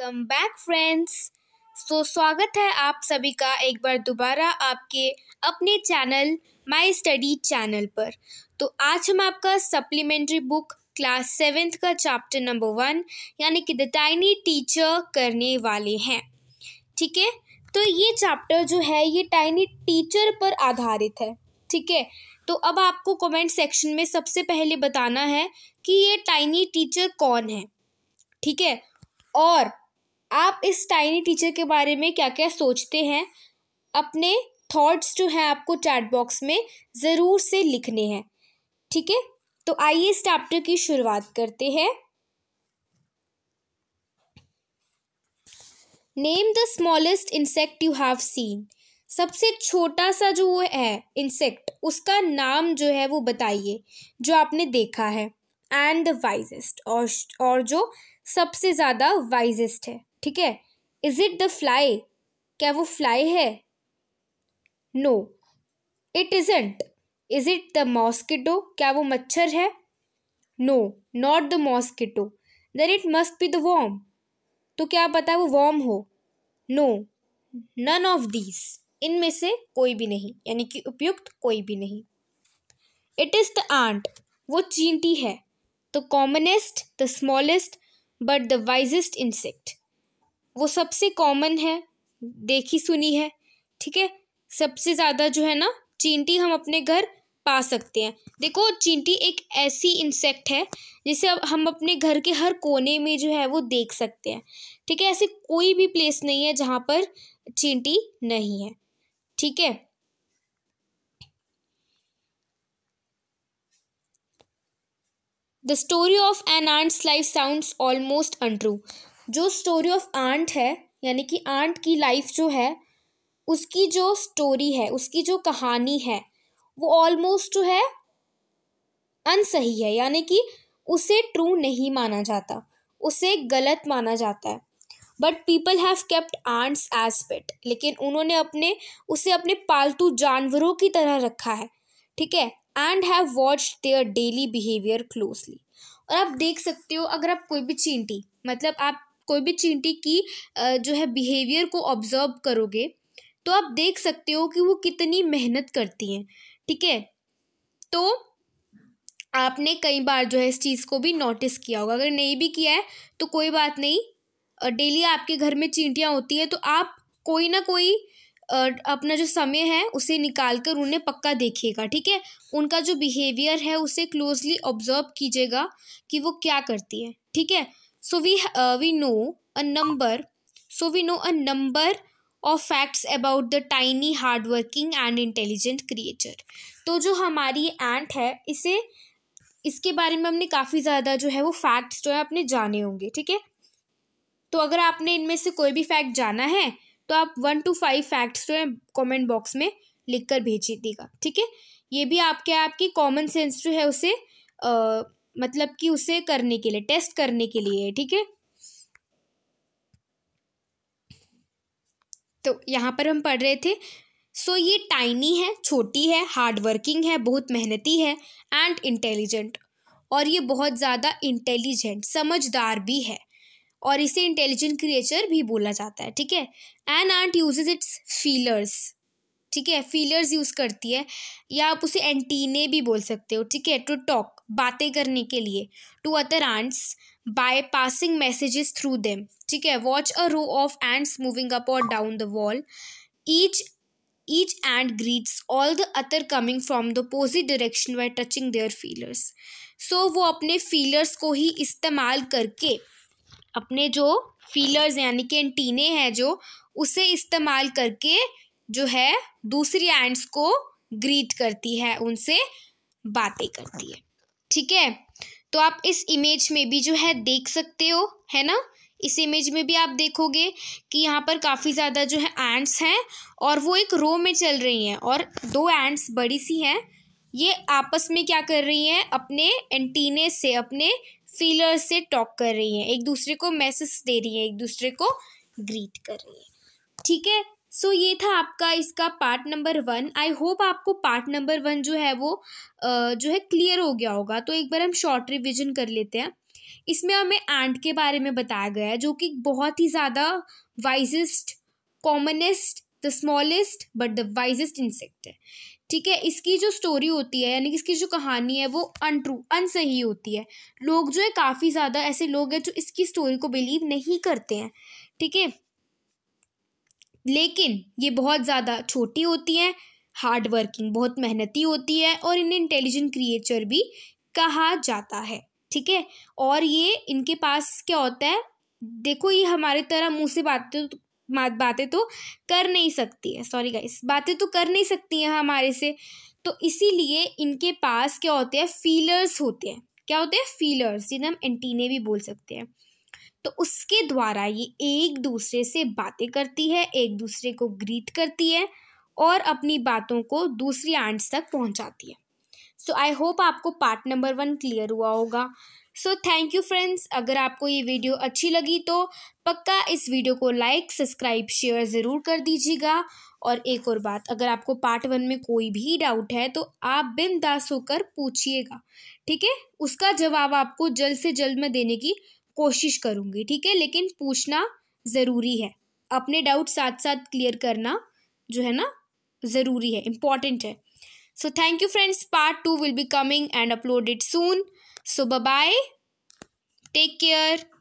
Welcome back friends so स्वागत है आप सभी का एक बार दोबारा आपके अपने चैनल माय स्टडी चैनल पर तो आज हम आपका सप्लीमेंट्री बुक क्लास सेवेंथ का चैप्टर नंबर वन यानी कि द टाइनी टीचर करने वाले हैं ठीक है तो ये चैप्टर जो है ये टाइनी टीचर पर आधारित है ठीक है तो अब आपको कमेंट सेक्शन में सबसे पहले बताना है कि ये टाइनी टीचर कौन है ठीक है और आप इस टाइनी टीचर के बारे में क्या क्या सोचते हैं अपने थॉट्स जो हैं आपको चैट बॉक्स में ज़रूर से लिखने हैं ठीक है तो आइए इस चैप्टर की शुरुआत करते हैं name the smallest insect you have seen सबसे छोटा सा जो वो है इंसेक्ट उसका नाम जो है वो बताइए जो आपने देखा है एंड द वाइजेस्ट और और जो सबसे ज़्यादा वाइजेस्ट है ठीक है इज़ इट द फ्लाई क्या वो फ्लाई है no it isn't is it the mosquito क्या वो मच्छर है no not the mosquito then it must be the worm तो क्या पता वो वॉम हो नो नन ऑफ दीज इनमें से कोई भी नहीं यानी कि उपयुक्त कोई भी नहीं इट इज़ द आंट वो चींटी है the commonest the smallest but the wisest insect वो सबसे कॉमन है देखी सुनी है ठीक है सबसे ज़्यादा जो है ना चींटी हम अपने घर पा सकते हैं देखो चींटी एक ऐसी इंसेक्ट है जिसे हम अपने घर के हर कोने में जो है वो देख सकते हैं ठीक है ऐसे कोई भी प्लेस नहीं है जहाँ पर चींटी नहीं है ठीक है the story of an ant's life sound almost untrue जो स्टोरी ऑफ आंट है यानी कि आंट की लाइफ जो है उसकी जो स्टोरी है उसकी जो कहानी है वो ऑलमोस्ट जो है अनसही है यानी कि उसे ट्रू नहीं माना जाता उसे गलत माना जाता है but people have kept ants as pet लेकिन उन्होंने अपने उसे अपने पालतू जानवरों की तरह रखा है ठीक है and have watch their daily behaviour closely और आप देख सकते हो अगर आप कोई भी चींटी मतलब आप कोई भी चींटी की जो है बिहेवियर को ऑब्ज़र्व करोगे तो आप देख सकते हो कि वो कितनी मेहनत करती हैं ठीक है थीके? तो आपने कई बार जो है इस चीज़ को भी नोटिस किया होगा अगर नहीं भी किया है तो कोई बात नहीं डेली आपके घर में चींटियाँ होती हैं तो आप कोई ना कोई अपना जो समय है उसे निकाल कर उन्हें पक्का देखिएगा ठीक है उनका जो बिहेवियर है उसे क्लोजली ऑब्ज़र्व कीजिएगा कि वो क्या करती है ठीक है so we uh, we know a number so we know a number of facts about the tiny hardworking and intelligent creature तो जो हमारी एंट है इसे इसके बारे में हमने काफ़ी ज़्यादा जो है वो फैक्ट्स जो है आपने जाने होंगे ठीक है तो अगर आपने इनमें से कोई भी फैक्ट जाना है तो आप वन टू फाइव फैक्ट्स जो है कॉमेंट बॉक्स में लिख कर भेज दीजिएगा ठीक है ये भी आपके आपकी कॉमन सेंस जो है उसे आ, uh, मतलब कि उसे करने के लिए टेस्ट करने के लिए ठीक है तो यहाँ पर हम पढ़ रहे थे सो so, ये टाइनी है छोटी है हार्ड वर्किंग है बहुत मेहनती है एंड इंटेलिजेंट और ये बहुत ज़्यादा इंटेलिजेंट समझदार भी है और इसे इंटेलिजेंट क्रिएचर भी बोला जाता है ठीक है an ant uses its feelers ठीक है फीलर्स यूज़ करती है या आप उसे एंटीने भी बोल सकते हो ठीक है टू टॉक बातें करने के लिए to other ants by passing messages through them ठीक है watch a row of ants moving up और down the wall each each ant greets all the other coming from the opposite direction by touching their feelers so वो अपने feelers को ही इस्तेमाल करके अपने जो फीलर्स यानी कि एंटीने हैं जो उसे इस्तेमाल करके जो है दूसरी एंड्स को ग्रीट करती है उनसे बातें करती है ठीक है तो आप इस इमेज में भी जो है देख सकते हो है ना इस इमेज में भी आप देखोगे कि यहाँ पर काफ़ी ज़्यादा जो है एंड्स हैं और वो एक रो में चल रही हैं और दो एंड्स बड़ी सी हैं ये आपस में क्या कर रही हैं अपने एंटीने से अपने फीलर से टॉक कर रही हैं एक दूसरे को मैसेज दे रही हैं एक दूसरे को ग्रीट कर रही हैं ठीक है सो so, ये था आपका इसका part number one I hope आपको पार्ट नंबर वन जो है वो जो है क्लियर हो गया होगा तो एक बार हम शॉर्ट रिविजन कर लेते हैं इसमें हमें एंट के बारे में बताया गया है जो कि बहुत ही ज़्यादा wisest commonest the smallest but the wisest insect है ठीक है इसकी जो स्टोरी होती है यानी कि इसकी जो कहानी है वो अनट्रू अनसही होती है लोग जो है काफ़ी ज़्यादा ऐसे लोग हैं जो इसकी स्टोरी को बिलीव नहीं करते हैं ठीक है लेकिन ये बहुत ज़्यादा छोटी होती हैं हार्ड वर्किंग बहुत मेहनती होती है और इन्हें इंटेलिजेंट क्रिएचर भी कहा जाता है ठीक है और ये इनके पास क्या होता है देखो ये हमारे तरह मुँह से बातें तो, बातें तो कर नहीं सकती है सॉरी गाइस बातें तो कर नहीं सकती हैं हमारे से तो इसीलिए इनके पास क्या होते हैं फीलर्स होते हैं क्या होते हैं फीलर्स जिन्हें हम एंटीने भी बोल सकते हैं तो उसके द्वारा ये एक दूसरे से बातें करती है एक दूसरे को ग्रीट करती है और अपनी बातों को दूसरी आंट्स तक पहुंचाती है सो आई होप आपको पार्ट नंबर वन क्लियर हुआ होगा सो थैंक यू फ्रेंड्स अगर आपको ये वीडियो अच्छी लगी तो पक्का इस वीडियो को लाइक सब्सक्राइब शेयर ज़रूर कर दीजिएगा और एक और बात अगर आपको पार्ट वन में कोई भी डाउट है तो आप बिंदास होकर पूछिएगा ठीक है उसका जवाब आपको जल्द से जल्द में देने की कोशिश करूँगी ठीक है लेकिन पूछना ज़रूरी है अपने डाउट साथ साथ क्लियर करना जो है ना ज़रूरी है इम्पॉर्टेंट है so thank you friends part two will be coming and it soon so bye take care